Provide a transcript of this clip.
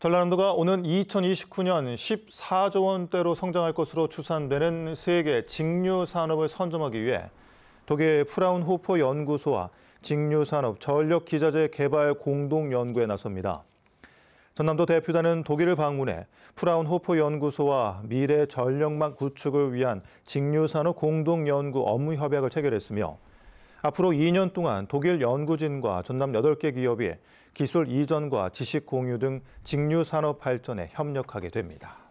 전라남도가 오는 2029년 14조 원대로 성장할 것으로 추산되는 세계 직류 산업을 선점하기 위해 독일 프라운호퍼 연구소와 직류 산업 전력 기자재 개발 공동 연구에 나섭니다. 전남도 대표단은 독일을 방문해 프라운호퍼 연구소와 미래 전력망 구축을 위한 직류산업 공동연구 업무 협약을 체결했으며 앞으로 2년 동안 독일 연구진과 전남 8개 기업이 기술 이전과 지식 공유 등 직류 산업 발전에 협력하게 됩니다.